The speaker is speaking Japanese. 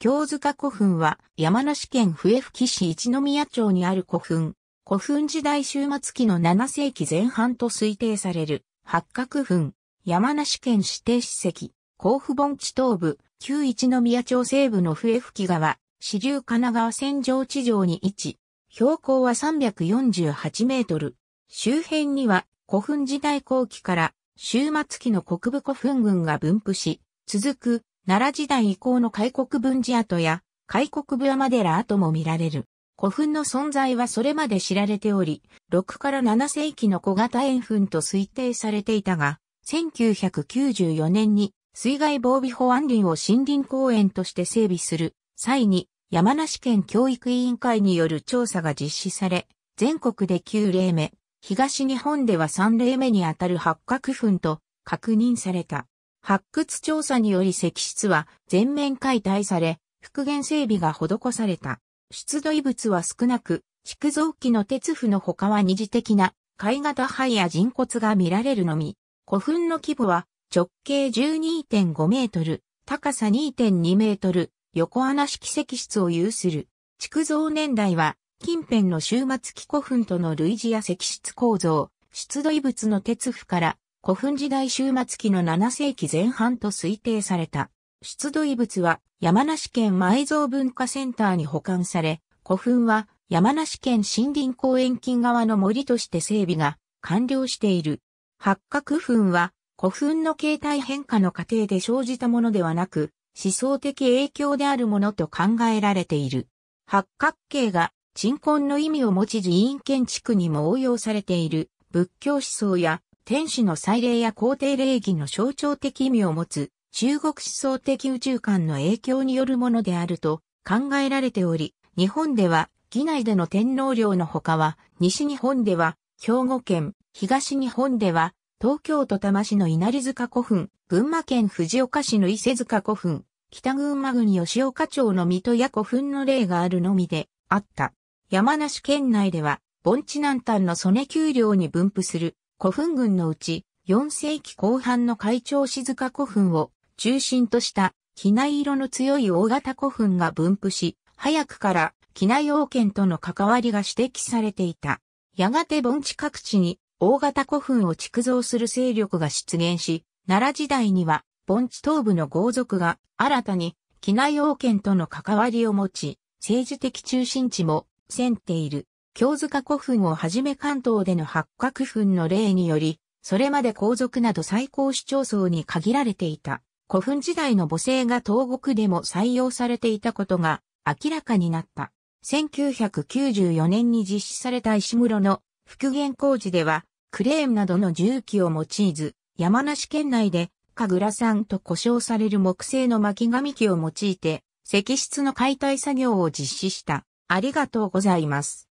京塚古墳は山梨県笛吹市一宮町にある古墳。古墳時代終末期の7世紀前半と推定される八角墳。山梨県指定史跡、甲府盆地東部、旧一宮町西部の笛吹川、支流神奈川線上地上に位置。標高は348メートル。周辺には古墳時代後期から終末期の国部古墳群が分布し、続く奈良時代以降の開国分寺跡や開国部山寺跡も見られる。古墳の存在はそれまで知られており、6から7世紀の小型円墳と推定されていたが、1994年に水害防備法案林を森林公園として整備する際に山梨県教育委員会による調査が実施され、全国で9例目、東日本では3例目にあたる八角墳と確認された。発掘調査により石室は全面解体され、復元整備が施された。出土遺物は少なく、築造機の鉄符の他は二次的な貝型灰や人骨が見られるのみ、古墳の規模は直径12.5メートル、高さ2.2メートル、横穴式石室を有する。築造年代は近辺の終末期古墳との類似や石室構造、出土遺物の鉄符から古墳時代終末期の7世紀前半と推定された。出土遺物は山梨県埋蔵文化センターに保管され、古墳は山梨県森林公園近側の森として整備が完了している。八角墳は古墳の形態変化の過程で生じたものではなく、思想的影響であるものと考えられている。八角形が鎮魂の意味を持ち寺院建築にも応用されている仏教思想や天使の祭礼や皇帝礼儀の象徴的意味を持つ、中国思想的宇宙観の影響によるものであると考えられており、日本では、義内での天皇陵のほかは、西日本では、兵庫県、東日本では、東京都多摩市の稲荷塚古墳、群馬県藤岡市の伊勢塚古墳、北群馬郡吉岡町の水戸や古墳の例があるのみであった。山梨県内では、盆地南端の曽根丘陵に分布する古墳群のうち4世紀後半の会長静か古墳を中心とした機内色の強い大型古墳が分布し、早くから機内王権との関わりが指摘されていた。やがて盆地各地に大型古墳を築造する勢力が出現し、奈良時代には盆地東部の豪族が新たに機内王権との関わりを持ち、政治的中心地も占っている。京塚古墳をはじめ関東での八角墳の例により、それまで皇族など最高市町村に限られていた古墳時代の母性が東国でも採用されていたことが明らかになった。1994年に実施された石室の復元工事では、クレーンなどの重機を用いず、山梨県内で、神楽山と呼称される木製の巻紙機を用いて、石室の解体作業を実施した。ありがとうございます。